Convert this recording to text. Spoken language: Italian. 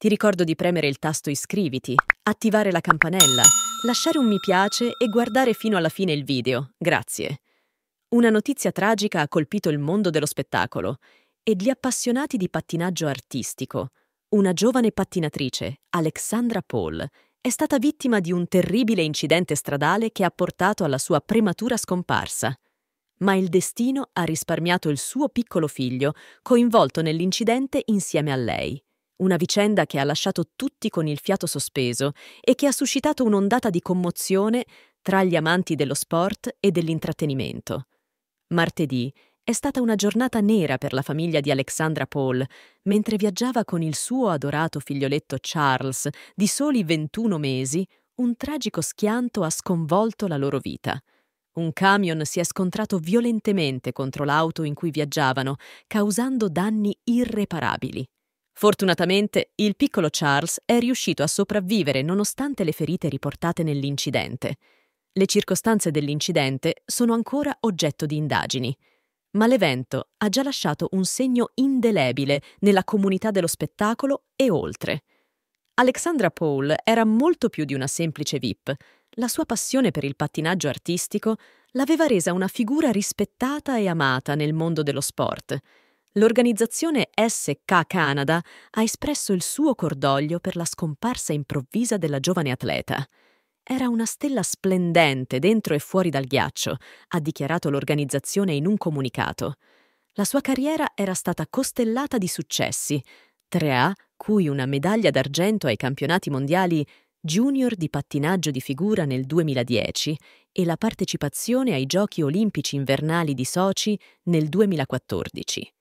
Ti ricordo di premere il tasto iscriviti, attivare la campanella, lasciare un mi piace e guardare fino alla fine il video. Grazie. Una notizia tragica ha colpito il mondo dello spettacolo e gli appassionati di pattinaggio artistico. Una giovane pattinatrice, Alexandra Paul, è stata vittima di un terribile incidente stradale che ha portato alla sua prematura scomparsa. Ma il destino ha risparmiato il suo piccolo figlio, coinvolto nell'incidente insieme a lei. Una vicenda che ha lasciato tutti con il fiato sospeso e che ha suscitato un'ondata di commozione tra gli amanti dello sport e dell'intrattenimento. Martedì è stata una giornata nera per la famiglia di Alexandra Paul, mentre viaggiava con il suo adorato figlioletto Charles, di soli 21 mesi, un tragico schianto ha sconvolto la loro vita. Un camion si è scontrato violentemente contro l'auto in cui viaggiavano, causando danni irreparabili. Fortunatamente il piccolo Charles è riuscito a sopravvivere nonostante le ferite riportate nell'incidente. Le circostanze dell'incidente sono ancora oggetto di indagini, ma l'evento ha già lasciato un segno indelebile nella comunità dello spettacolo e oltre. Alexandra Paul era molto più di una semplice VIP. La sua passione per il pattinaggio artistico l'aveva resa una figura rispettata e amata nel mondo dello sport l'organizzazione SK Canada ha espresso il suo cordoglio per la scomparsa improvvisa della giovane atleta. Era una stella splendente dentro e fuori dal ghiaccio, ha dichiarato l'organizzazione in un comunicato. La sua carriera era stata costellata di successi, 3 a cui una medaglia d'argento ai campionati mondiali junior di pattinaggio di figura nel 2010 e la partecipazione ai Giochi olimpici invernali di Sochi nel 2014.